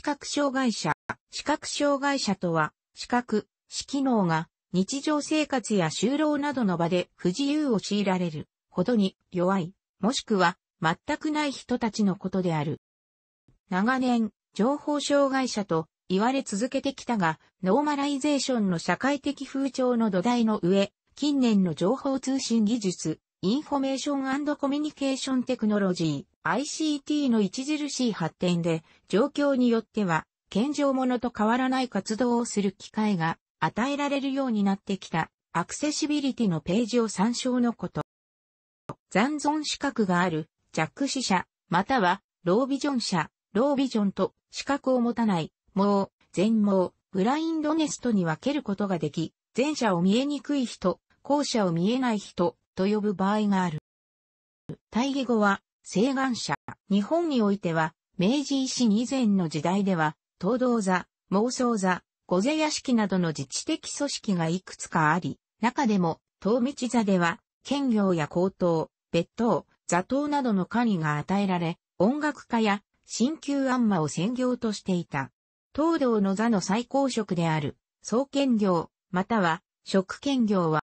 視覚障害者。視覚障害者とは、視覚、視機能が日常生活や就労などの場で不自由を強いられるほどに弱い、もしくは全くない人たちのことである。長年、情報障害者と言われ続けてきたが、ノーマライゼーションの社会的風潮の土台の上、近年の情報通信技術、インフォメーションコミュニケーションテクノロジー、ICT の著しい発展で、状況によっては、健常者と変わらない活動をする機会が与えられるようになってきた、アクセシビリティのページを参照のこと。残存資格がある、弱視者、または、ロービジョン者、ロービジョンと資格を持たない、盲、全盲、ブラインドネストに分けることができ、前者を見えにくい人、後者を見えない人、と呼ぶ場合がある。対義語は、請願者。日本においては、明治維新以前の時代では、東道座、妄想座、御勢屋敷などの自治的組織がいくつかあり、中でも、東道座では、兼業や高等、別当、座頭などの管理が与えられ、音楽家や新旧安間を専業としていた。東道の座の最高職である、総兼業、または、職兼業は、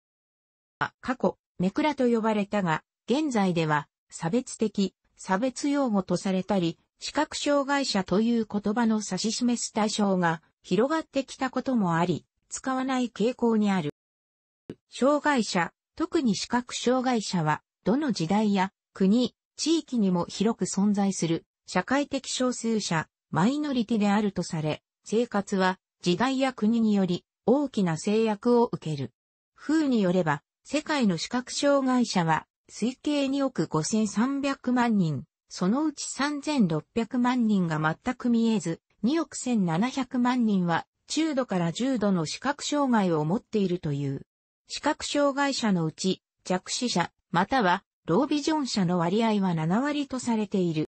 過去、目倉と呼ばれたが、現在では、差別的、差別用語とされたり、視覚障害者という言葉の指し示す対象が広がってきたこともあり、使わない傾向にある。障害者、特に視覚障害者は、どの時代や国、地域にも広く存在する社会的少数者、マイノリティであるとされ、生活は時代や国により大きな制約を受ける。風によれば、世界の視覚障害者は推計2億5300万人、そのうち3600万人が全く見えず、2億1700万人は中度から重度の視覚障害を持っているという。視覚障害者のうち弱視者、またはロービジョン者の割合は7割とされている。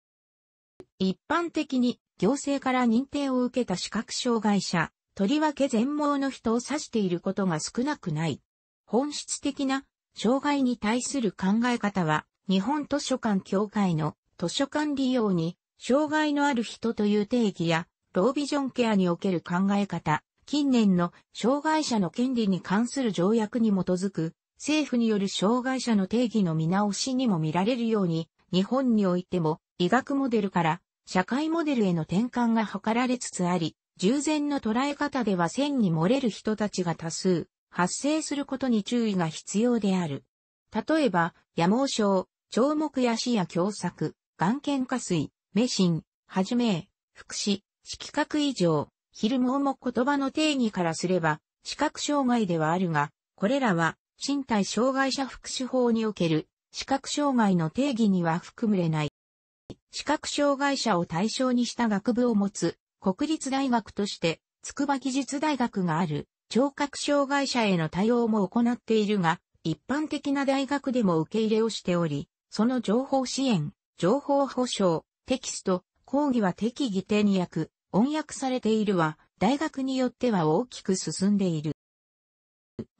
一般的に行政から認定を受けた視覚障害者、とりわけ全盲の人を指していることが少なくない。本質的な障害に対する考え方は、日本図書館協会の図書館利用に、障害のある人という定義や、ロービジョンケアにおける考え方、近年の障害者の権利に関する条約に基づく、政府による障害者の定義の見直しにも見られるように、日本においても医学モデルから社会モデルへの転換が図られつつあり、従前の捉え方では線に漏れる人たちが多数、発生することに注意が必要である。例えば、野毛症、腸目や視や狭窄、眼瞼下垂、目心、はじめ、福祉、色覚異常、昼毛も言葉の定義からすれば、視覚障害ではあるが、これらは、身体障害者福祉法における、視覚障害の定義には含まれない。視覚障害者を対象にした学部を持つ、国立大学として、筑波技術大学がある。聴覚障害者への対応も行っているが、一般的な大学でも受け入れをしており、その情報支援、情報保障、テキスト、講義は適宜定に訳、翻訳されているは、大学によっては大きく進んでいる。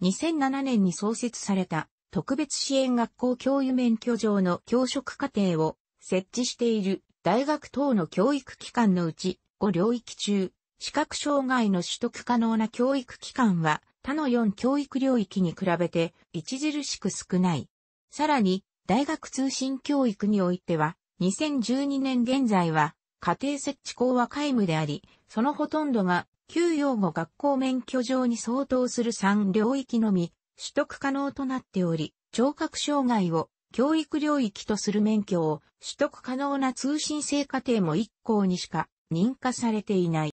2007年に創設された特別支援学校教諭免許上の教職課程を設置している大学等の教育機関のうち5領域中視覚障害の取得可能な教育機関は他の4教育領域に比べて著しく少ない。さらに、大学通信教育においては、2012年現在は、家庭設置校は皆無であり、そのほとんどが、給養後、学校免許上に相当する3領域のみ、取得可能となっており、聴覚障害を教育領域とする免許を取得可能な通信制課程も1校にしか認可されていない。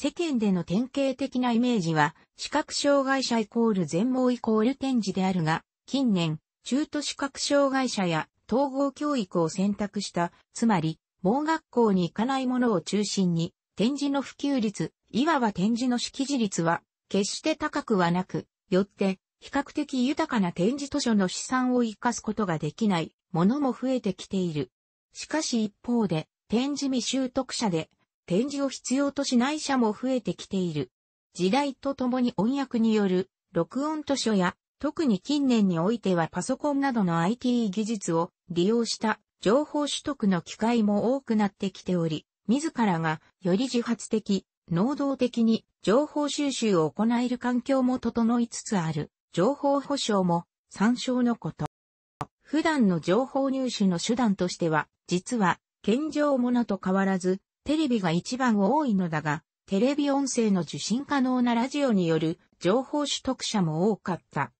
世間での典型的なイメージは、視覚障害者イコール全盲イコール展示であるが、近年、中途視覚障害者や統合教育を選択した、つまり、盲学校に行かないものを中心に、展示の普及率、いわば展示の識字率は、決して高くはなく、よって、比較的豊かな展示図書の資産を活かすことができないものも増えてきている。しかし一方で、展示未習得者で展示を必要としない社も増えてきている。時代とともに音訳による録音図書や特に近年においてはパソコンなどの IT 技術を利用した情報取得の機会も多くなってきており、自らがより自発的、能動的に情報収集を行える環境も整いつつある。情報保障も参照のこと。普段の情報入手の手段としては、実は、健常ものと変わらず、テレビが一番多いのだが、テレビ音声の受信可能なラジオによる情報取得者も多かった。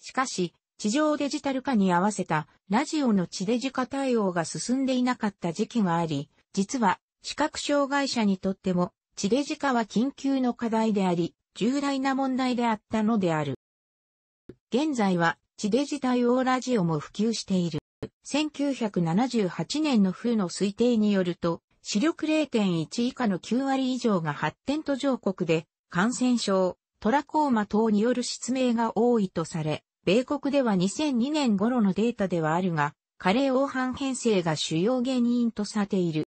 しかし、地上デジタル化に合わせたラジオの地デジ化対応が進んでいなかった時期があり、実は視覚障害者にとっても地デジ化は緊急の課題であり、重大な問題であったのである。現在は地デジ対応ラジオも普及している。1978年の風の推定によると、視力0.1以下の9割以上が発展途上国で、感染症、トラコーマ等による失明が多いとされ、米国では2002年頃のデータではあるが、加齢黄斑変性が主要原因とされている。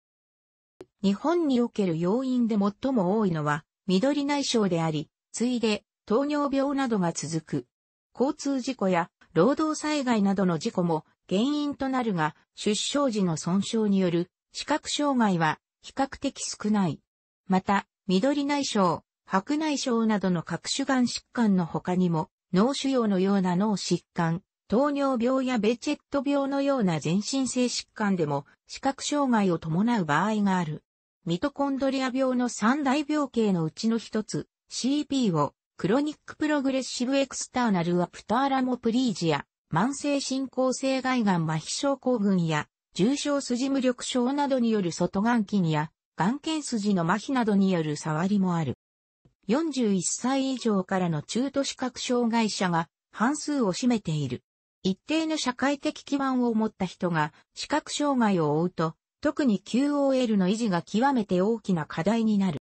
日本における要因で最も多いのは、緑内障であり、次いで、糖尿病などが続く。交通事故や、労働災害などの事故も原因となるが、出生時の損傷による視覚障害は比較的少ない。また、緑内障、白内障などの各種眼疾患の他にも、脳腫瘍のような脳疾患、糖尿病やベチェット病のような全身性疾患でも視覚障害を伴う場合がある。ミトコンドリア病の三大病形のうちの一つ、CP をクロニックプログレッシブエクスターナルアプターラモプリージア、慢性進行性外眼麻痺症候群や重症筋無力症などによる外眼筋や、眼腱筋の麻痺などによる触りもある。41歳以上からの中途視覚障害者が半数を占めている。一定の社会的基盤を持った人が視覚障害を負うと、特に QOL の維持が極めて大きな課題になる。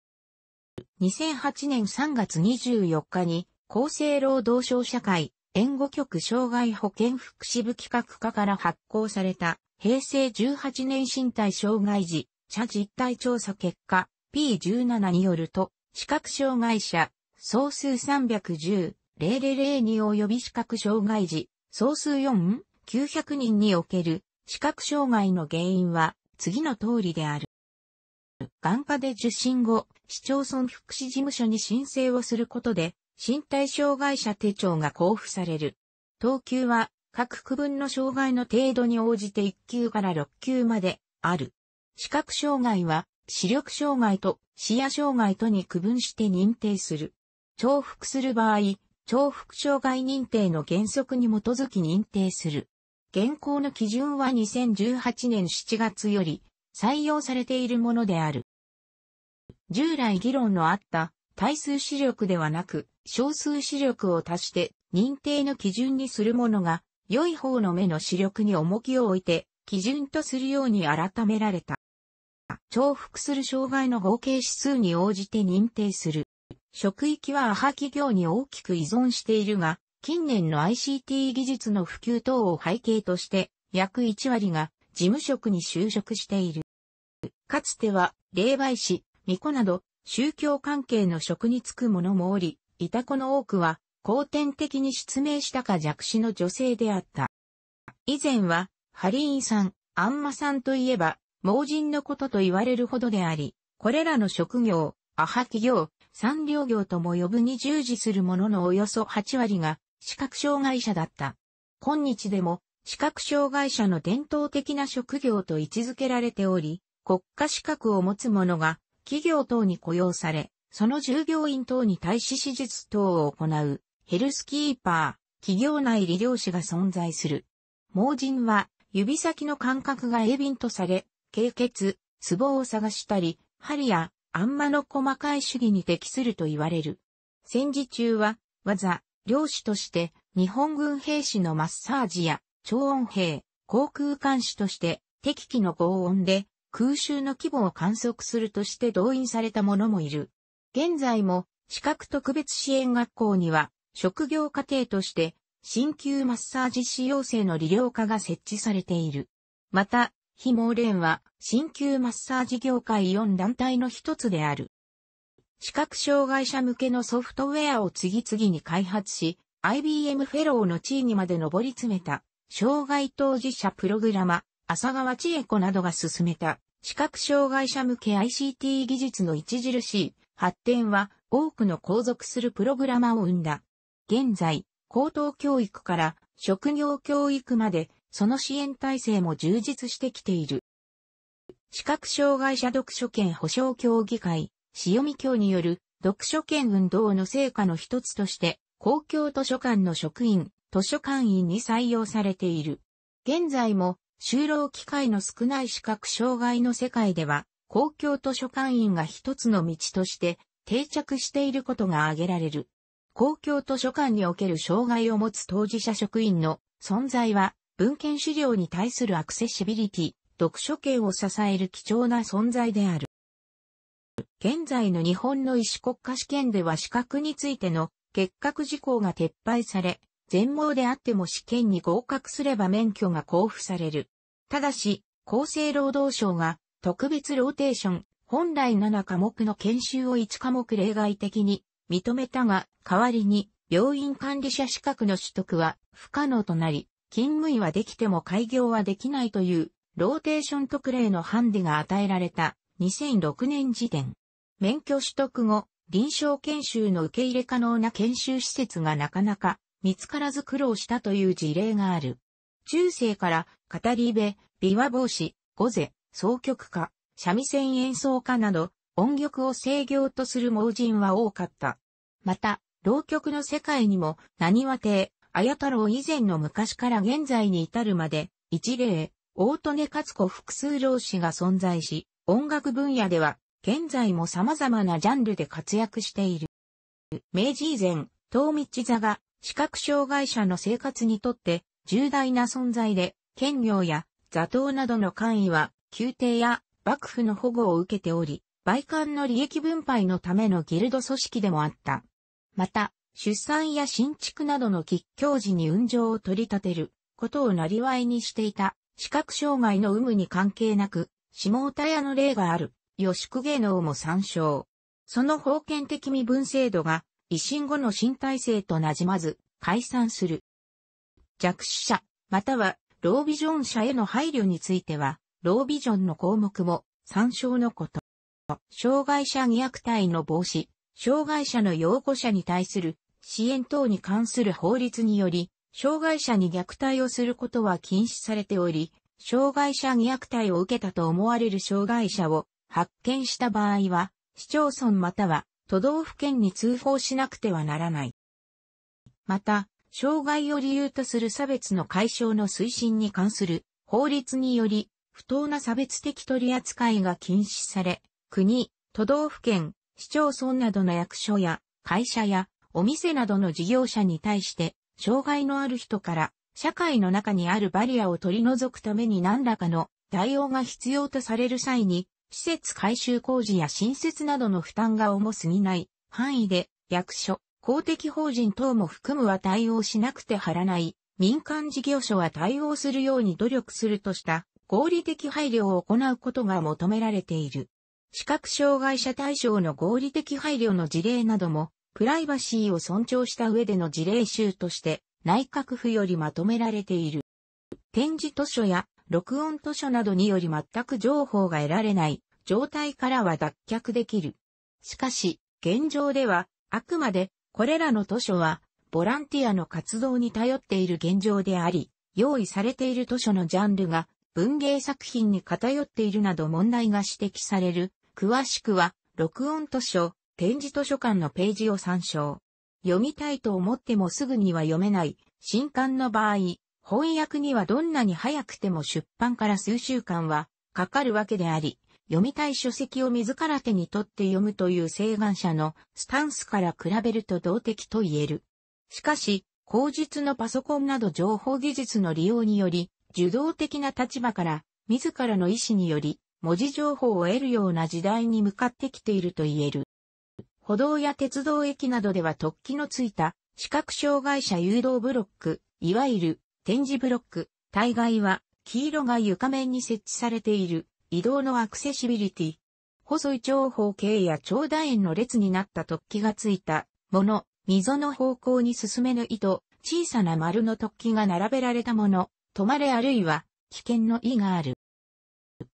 2008年3月24日に厚生労働省社会援護局障害保健福祉部企画課から発行された平成18年身体障害児者実態調査結果 P17 によると、視覚障害者総数310、000に及び視覚障害児総数4、900人における視覚障害の原因は次の通りである。眼科で受診後、市町村福祉事務所に申請をすることで、身体障害者手帳が交付される。等級は各区分の障害の程度に応じて1級から6級まである。視覚障害は視力障害と視野障害とに区分して認定する。重複する場合、重複障害認定の原則に基づき認定する。現行の基準は2018年7月より採用されているものである。従来議論のあった対数視力ではなく、少数視力を足して認定の基準にするものが、良い方の目の視力に重きを置いて、基準とするように改められた。重複する障害の合計指数に応じて認定する。職域はアハ企業に大きく依存しているが、近年の ICT 技術の普及等を背景として、約1割が事務職に就職している。かつては、霊媒師、巫女など、宗教関係の職に就く者もおり、いた子の多くは、後天的に失明したか弱視の女性であった。以前は、ハリーンさん、アンマさんといえば、盲人のことと言われるほどであり、これらの職業、アハ企業、産業業とも呼ぶに従事する者のおよそ8割が視覚障害者だった。今日でも視覚障害者の伝統的な職業と位置づけられており、国家資格を持つ者が企業等に雇用され、その従業員等に対し手術等を行う、ヘルスキーパー、企業内理療師が存在する。盲人は、指先の感覚が鋭敏とされ、経血、ツボを探したり、針や、あんまの細かい主義に適すると言われる。戦時中は、技、漁師として、日本軍兵士のマッサージや、超音兵、航空監視として、敵機の轟音で、空襲の規模を観測するとして動員された者もいる。現在も、資格特別支援学校には、職業課程として、鍼灸マッサージ師養成の利用課が設置されている。また、非毛連は、鍼灸マッサージ業界4団体の一つである。視覚障害者向けのソフトウェアを次々に開発し、IBM フェローの地位にまで上り詰めた、障害当事者プログラマ、浅川千恵子などが進めた、視覚障害者向け ICT 技術の著しい発展は多くの後続するプログラマを生んだ。現在、高等教育から職業教育まで、その支援体制も充実してきている。視覚障害者読書権保障協議会、塩見教による読書権運動の成果の一つとして、公共図書館の職員、図書館員に採用されている。現在も、就労機会の少ない視覚障害の世界では、公共図書館員が一つの道として定着していることが挙げられる。公共図書館における障害を持つ当事者職員の存在は文献資料に対するアクセシビリティ、読書権を支える貴重な存在である。現在の日本の医師国家試験では資格についての結核事項が撤廃され、全盲であっても試験に合格すれば免許が交付される。ただし、厚生労働省が特別ローテーション、本来7科目の研修を1科目例外的に認めたが、代わりに病院管理者資格の取得は不可能となり、勤務医はできても開業はできないという、ローテーション特例のハンデが与えられた2006年時点。免許取得後、臨床研修の受け入れ可能な研修施設がなかなか見つからず苦労したという事例がある。中世から語り部、琵琶帽子、5。ゼ、奏曲家、三味線演奏家など、音曲を制御とする盲人は多かった。また、浪曲の世界にも、何は帝、綾太郎以前の昔から現在に至るまで、一例、大利根勝子複数浪士が存在し、音楽分野では、現在も様々なジャンルで活躍している。明治以前、東道座が視覚障害者の生活にとって重大な存在で、兼業や座頭などの官位は宮廷や幕府の保護を受けており、売官の利益分配のためのギルド組織でもあった。また、出産や新築などの吉祥寺に運上を取り立てることをなりわいにしていた視覚障害の有無に関係なく、下田屋の例がある、予宿芸能も参照。その封建的身分制度が、維新後の新体制となじまず、解散する。弱視者、または、ロービジョン者への配慮については、ロービジョンの項目も参照のこと。障害者虐待の防止、障害者の擁護者に対する支援等に関する法律により、障害者に虐待をすることは禁止されており、障害者虐待を受けたと思われる障害者を発見した場合は、市町村または都道府県に通報しなくてはならない。また、障害を理由とする差別の解消の推進に関する法律により、不当な差別的取り扱いが禁止され、国、都道府県、市町村などの役所や会社やお店などの事業者に対して、障害のある人から社会の中にあるバリアを取り除くために何らかの対応が必要とされる際に、施設改修工事や新設などの負担が重すぎない範囲で、役所、公的法人等も含むは対応しなくてはらない、民間事業所は対応するように努力するとした合理的配慮を行うことが求められている。視覚障害者対象の合理的配慮の事例なども、プライバシーを尊重した上での事例集として、内閣府よりまとめられている。展示図書や録音図書などにより全く情報が得られない状態からは脱却できる。しかし、現状では、あくまで、これらの図書は、ボランティアの活動に頼っている現状であり、用意されている図書のジャンルが文芸作品に偏っているなど問題が指摘される。詳しくは、録音図書、展示図書館のページを参照。読みたいと思ってもすぐには読めない、新刊の場合、翻訳にはどんなに早くても出版から数週間はかかるわけであり、読みたい書籍を自ら手に取って読むという請願者のスタンスから比べると動的と言える。しかし、口述のパソコンなど情報技術の利用により、受動的な立場から、自らの意思により、文字情報を得るような時代に向かってきていると言える。歩道や鉄道駅などでは突起のついた、視覚障害者誘導ブロック、いわゆる展示ブロック、大概は黄色が床面に設置されている移動のアクセシビリティ。細い長方形や長楕円の列になった突起がついたもの、溝の方向に進めぬ糸、小さな丸の突起が並べられたもの、止まれあるいは、危険の意がある。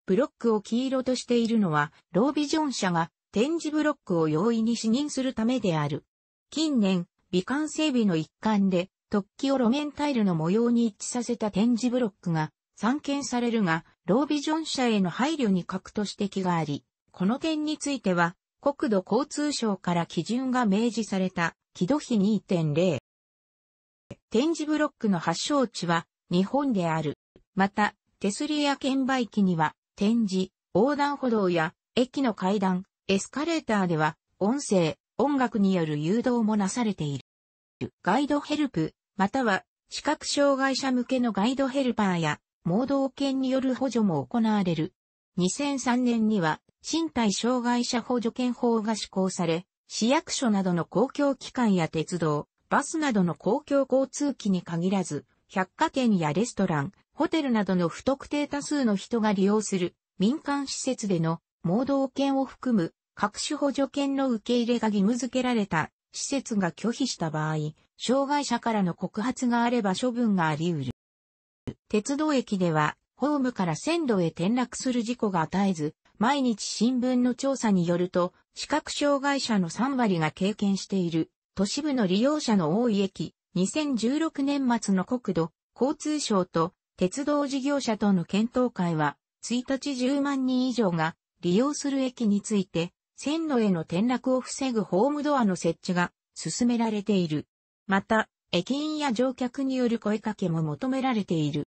ブロックを黄色としているのは、ロービジョン社が展示ブロックを容易に視認するためである。近年、美観整備の一環で、突起を路面タイルの模様に一致させた展示ブロックが散見されるが、ロービジョン社への配慮に欠くと指摘があり、この点については、国土交通省から基準が明示された、軌道比2.0。展示ブロックの発祥地は、日本である。また、手すりや券売機には、展示、横断歩道や、駅の階段、エスカレーターでは、音声、音楽による誘導もなされている。ガイドヘルプ、または、視覚障害者向けのガイドヘルパーや、盲導犬による補助も行われる。2003年には、身体障害者補助犬法が施行され、市役所などの公共機関や鉄道、バスなどの公共交通機に限らず、百貨店やレストラン、ホテルなどの不特定多数の人が利用する民間施設での盲導犬を含む各種補助犬の受け入れが義務付けられた施設が拒否した場合、障害者からの告発があれば処分があり得る。鉄道駅では、ホームから線路へ転落する事故が絶えず、毎日新聞の調査によると、視覚障害者の3割が経験している、都市部の利用者の多い駅、2016年末の国土、交通省と鉄道事業者との検討会は、1日10万人以上が利用する駅について、線路への転落を防ぐホームドアの設置が進められている。また、駅員や乗客による声かけも求められている。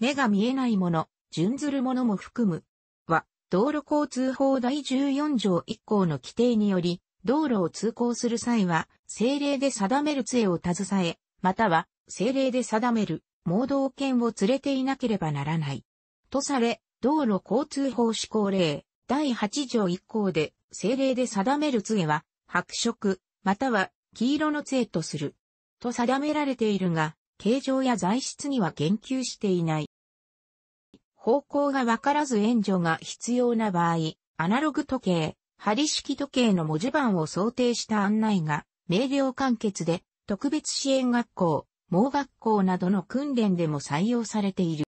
目が見えないもの、準ずるものも含む、は、道路交通法第14条1項の規定により、道路を通行する際は、政令で定める杖を携え、または、政令で定める、盲導犬を連れていなければならない。とされ、道路交通法施行令、第8条1項で、政令で定める杖は、白色、または、黄色の杖とする。と定められているが、形状や材質には言及していない。方向がわからず援助が必要な場合、アナログ時計、針式時計の文字盤を想定した案内が、明瞭完結で、特別支援学校、盲学校などの訓練でも採用されている。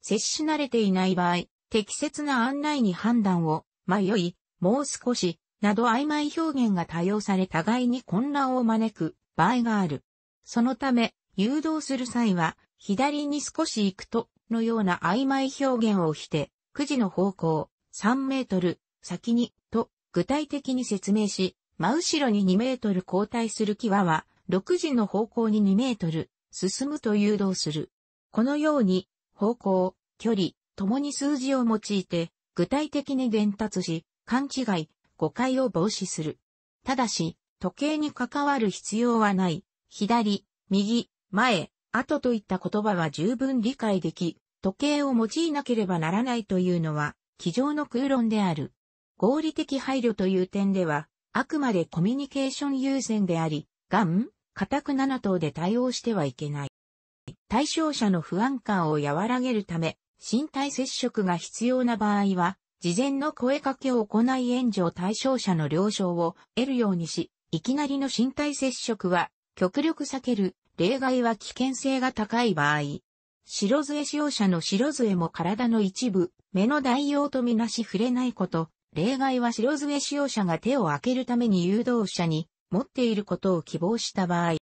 接し慣れていない場合、適切な案内に判断を、迷い、もう少し、など曖昧表現が多用され互いに混乱を招く場合がある。そのため、誘導する際は、左に少し行くと、のような曖昧表現をして、くじの方向、3メートル、先に、と、具体的に説明し、真後ろに2メートル後退する際は、6時の方向に2メートル、進むと誘導する。このように、方向、距離、ともに数字を用いて、具体的に伝達し、勘違い、誤解を防止する。ただし、時計に関わる必要はない、左、右、前、後といった言葉は十分理解でき、時計を用いなければならないというのは、机上の空論である。合理的配慮という点では、あくまでコミュニケーション優先であり、がん、固く7等で対応してはいけない。対象者の不安感を和らげるため、身体接触が必要な場合は、事前の声かけを行い援助対象者の了承を得るようにし、いきなりの身体接触は極力避ける、例外は危険性が高い場合。白杖使用者の白杖も体の一部、目の代用とみなし触れないこと、例外は白杖使用者が手を開けるために誘導者に持っていることを希望した場合、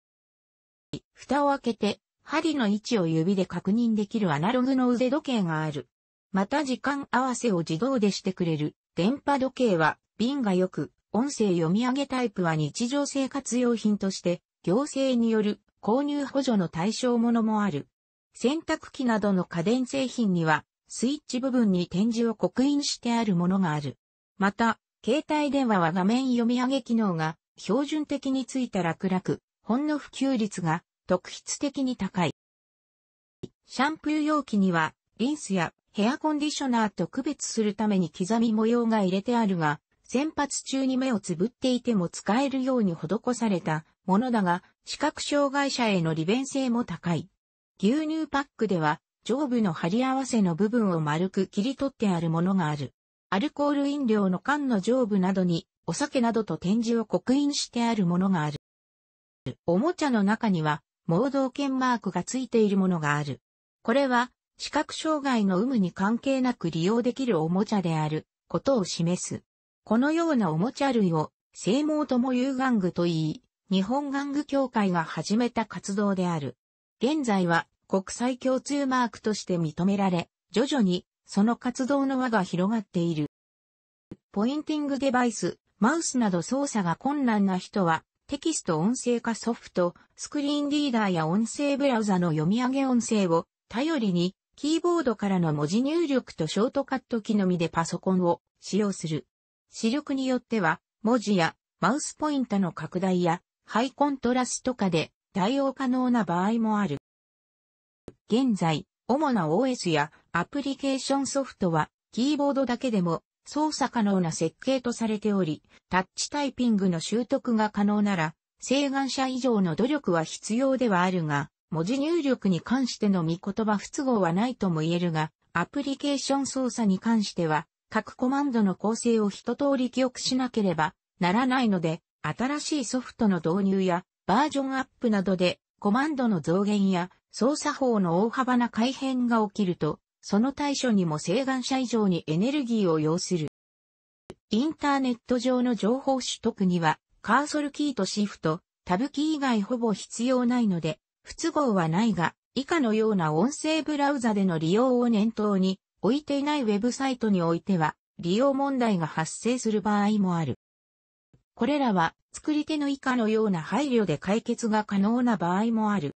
蓋を開けて針の位置を指で確認できるアナログの腕時計がある。また時間合わせを自動でしてくれる電波時計は瓶がよく音声読み上げタイプは日常生活用品として行政による購入補助の対象ものもある。洗濯機などの家電製品にはスイッチ部分に展示を刻印してあるものがある。また、携帯電話は画面読み上げ機能が標準的についた楽々、んの普及率が特筆的に高い。シャンプー容器には、リンスやヘアコンディショナーと区別するために刻み模様が入れてあるが、洗髪中に目をつぶっていても使えるように施されたものだが、視覚障害者への利便性も高い。牛乳パックでは、上部の貼り合わせの部分を丸く切り取ってあるものがある。アルコール飲料の缶の上部などに、お酒などと展示を刻印してあるものがある。おもちゃの中には、盲導犬マークがついているものがある。これは、視覚障害の有無に関係なく利用できるおもちゃであることを示す。このようなおもちゃ類を、正盲とも有玩具と言い、日本玩具協会が始めた活動である。現在は国際共通マークとして認められ、徐々にその活動の輪が広がっている。ポインティングデバイス、マウスなど操作が困難な人は、テキスト音声化ソフト、スクリーンリーダーや音声ブラウザの読み上げ音声を頼りに、キーボードからの文字入力とショートカット機のみでパソコンを使用する。視力によっては、文字やマウスポイントの拡大やハイコントラスト化で対応可能な場合もある。現在、主な OS やアプリケーションソフトは、キーボードだけでも操作可能な設計とされており、タッチタイピングの習得が可能なら、請願者以上の努力は必要ではあるが、文字入力に関しての見言葉不都合はないとも言えるが、アプリケーション操作に関しては、各コマンドの構成を一通り記憶しなければならないので、新しいソフトの導入やバージョンアップなどでコマンドの増減や操作法の大幅な改変が起きると、その対処にも請願者以上にエネルギーを要する。インターネット上の情報取得には、カーソルキーとシフト、タブキー以外ほぼ必要ないので、不都合はないが、以下のような音声ブラウザでの利用を念頭に、置いていないウェブサイトにおいては、利用問題が発生する場合もある。これらは、作り手の以下のような配慮で解決が可能な場合もある。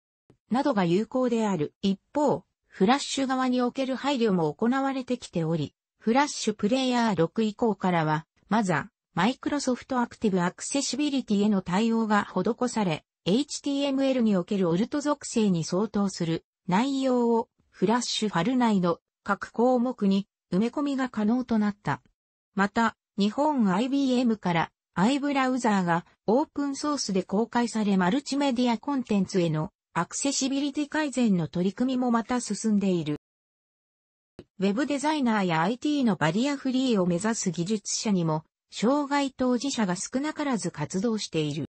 などが有効である。一方、フラッシュ側における配慮も行われてきており、フラッシュプレイヤー6以降からは、マザー、マイクロソフトアクティブアクセシビリティへの対応が施され、HTML におけるオルト属性に相当する内容をフラッシュファル内の各項目に埋め込みが可能となった。また、日本 IBM から i ブラウザーがオープンソースで公開されマルチメディアコンテンツへのアクセシビリティ改善の取り組みもまた進んでいる。ウェブデザイナーや IT のバリアフリーを目指す技術者にも、障害当事者が少なからず活動している。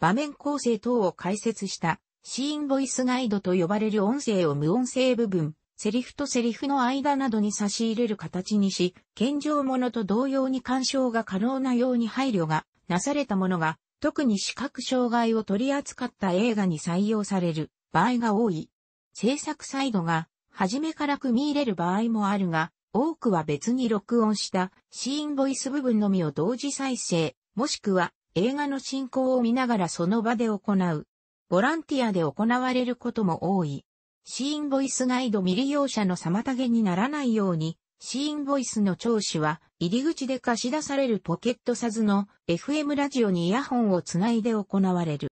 場面構成等を解説した、シーンボイスガイドと呼ばれる音声を無音声部分、セリフとセリフの間などに差し入れる形にし、健常者と同様に干渉が可能なように配慮がなされたものが、特に視覚障害を取り扱った映画に採用される場合が多い。制作サイドが初めから組み入れる場合もあるが、多くは別に録音したシーンボイス部分のみを同時再生、もしくは映画の進行を見ながらその場で行う。ボランティアで行われることも多い。シーンボイスガイド未利用者の妨げにならないように、シーンボイスの聴取は入り口で貸し出されるポケットサズの FM ラジオにイヤホンをつないで行われる。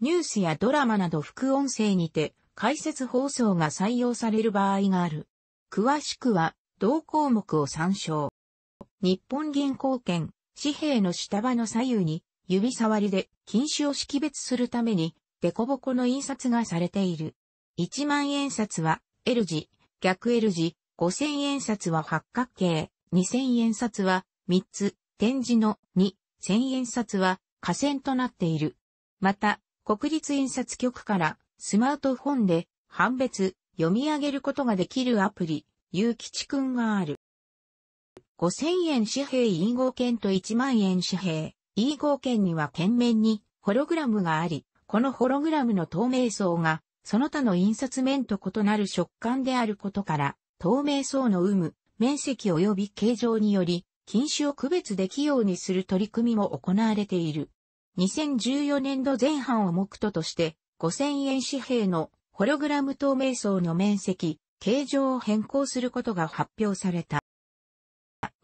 ニュースやドラマなど副音声にて解説放送が採用される場合がある。詳しくは同項目を参照。日本銀行券、紙幣の下場の左右に指触りで禁止を識別するために凸凹の印刷がされている。1万円札は L 字、逆 L 字、5000円札は八角形。2000円札は3つ、展示の2、1000円札は下線となっている。また、国立印刷局からスマートフォンで判別、読み上げることができるアプリ、有吉くんがある。5000円紙幣 E 号券と1万円紙幣 E 号券には券面にホログラムがあり、このホログラムの透明層がその他の印刷面と異なる食感であることから、透明層の有無、面積及び形状により、禁止を区別できようにする取り組みも行われている。2014年度前半を目途として、5000円紙幣のホログラム透明層の面積、形状を変更することが発表された。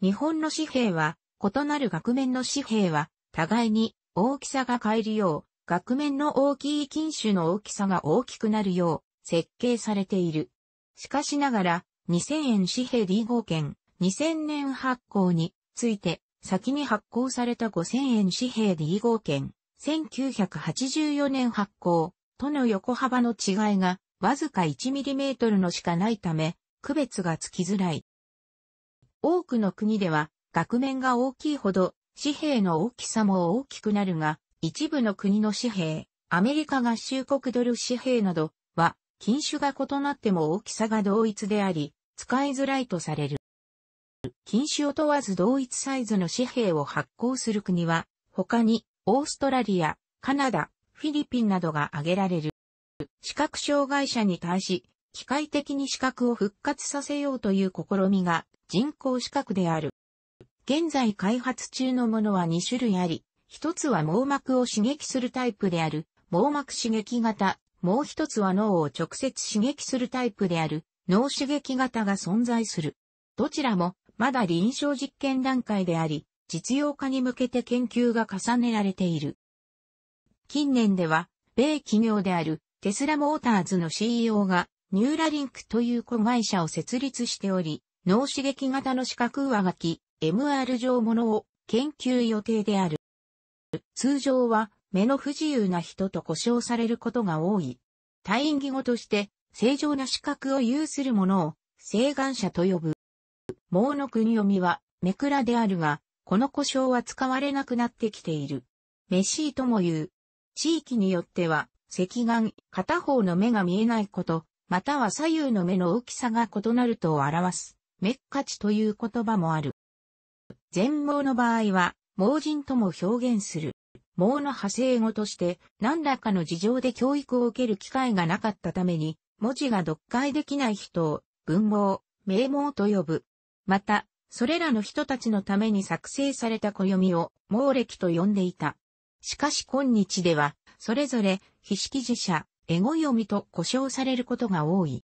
日本の紙幣は、異なる額面の紙幣は、互いに大きさが変えるよう、額面の大きい金種の大きさが大きくなるよう設計されている。しかしながら、2000円紙幣 D5 券、2000年発行について、先に発行された5000円紙幣 D5 券、1984年発行、との横幅の違いが、わずか 1mm のしかないため、区別がつきづらい。多くの国では、額面が大きいほど、紙幣の大きさも大きくなるが、一部の国の紙幣、アメリカ合衆国ドル紙幣など、品種が異なっても大きさが同一であり、使いづらいとされる。禁止を問わず同一サイズの紙幣を発行する国は、他に、オーストラリア、カナダ、フィリピンなどが挙げられる。視覚障害者に対し、機械的に視覚を復活させようという試みが人工視覚である。現在開発中のものは2種類あり、一つは網膜を刺激するタイプである網膜刺激型もう一つは脳を直接刺激するタイプである脳刺激型が存在する。どちらもまだ臨床実験段階であり、実用化に向けて研究が重ねられている。近年では、米企業であるテスラモーターズの CEO がニューラリンクという子会社を設立しており、脳刺激型の視覚上書き、MR 上ものを研究予定である。通常は目の不自由な人と呼称されることが多い。退院義語として、正常な資格を有する者を、請願者と呼ぶ。盲の国読みは、目くらであるが、この故障は使われなくなってきている。メシーとも言う。地域によっては、赤眼、片方の目が見えないこと、または左右の目の大きさが異なるとを表す、メッカチという言葉もある。全盲の場合は、盲人とも表現する。盲の派生語として何らかの事情で教育を受ける機会がなかったために、文字が読解できない人を文盲、名盲と呼ぶ。また、それらの人たちのために作成された暦を盲歴と呼んでいた。しかし今日では、それぞれ、非識字者、エゴ読みと呼称されることが多い。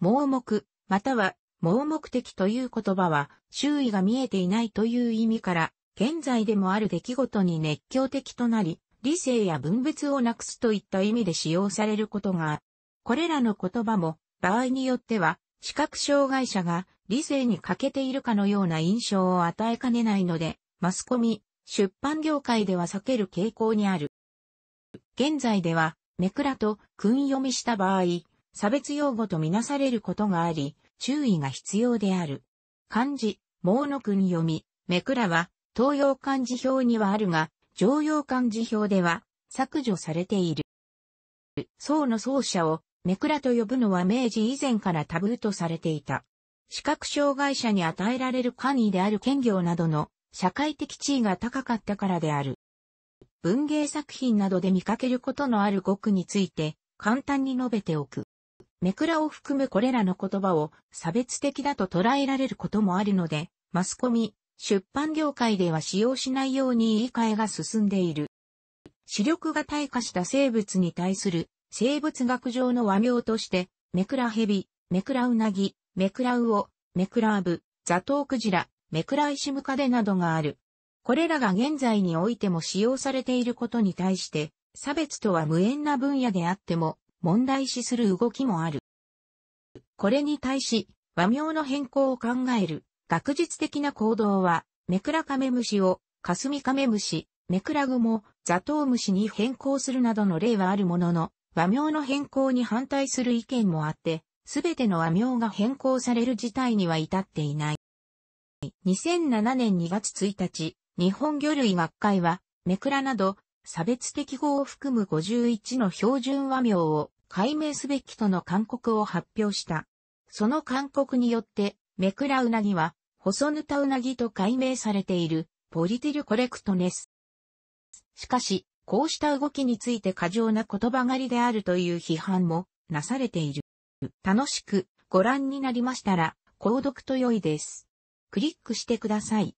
盲目、または盲目的という言葉は、周囲が見えていないという意味から、現在でもある出来事に熱狂的となり、理性や分別をなくすといった意味で使用されることがある。これらの言葉も、場合によっては、視覚障害者が理性に欠けているかのような印象を与えかねないので、マスコミ、出版業界では避ける傾向にある。現在では、ネクラと訓読みした場合、差別用語とみなされることがあり、注意が必要である。漢字、盲の訓読み、めくらは、東洋漢字表にはあるが、常用漢字表では削除されている。宋の奏者をめくらと呼ぶのは明治以前からタブーとされていた。視覚障害者に与えられる官位である兼業などの社会的地位が高かったからである。文芸作品などで見かけることのある語句について簡単に述べておく。めくらを含むこれらの言葉を差別的だと捉えられることもあるので、マスコミ、出版業界では使用しないように言い換えが進んでいる。視力が退化した生物に対する生物学上の和名として、メクラヘビ、メクラウナギ、メクラウオ、メクラーブ、ザトウクジラ、メクライシムカデなどがある。これらが現在においても使用されていることに対して、差別とは無縁な分野であっても問題視する動きもある。これに対し、和名の変更を考える学術的な行動は、メクラカメムシを、カスミカメムシ、メクラグモ、ザトウムシに変更するなどの例はあるものの、和名の変更に反対する意見もあって、すべての和名が変更される事態には至っていない。2007年2月1日、日本魚類学会は、メクラなど、差別的語を含む51の標準和名を解明すべきとの勧告を発表した。その勧告によって、メクラウナギは、細ぬたうなぎと解明されている、ポリティルコレクトネス。しかし、こうした動きについて過剰な言葉狩りであるという批判もなされている。楽しくご覧になりましたら、購読と良いです。クリックしてください。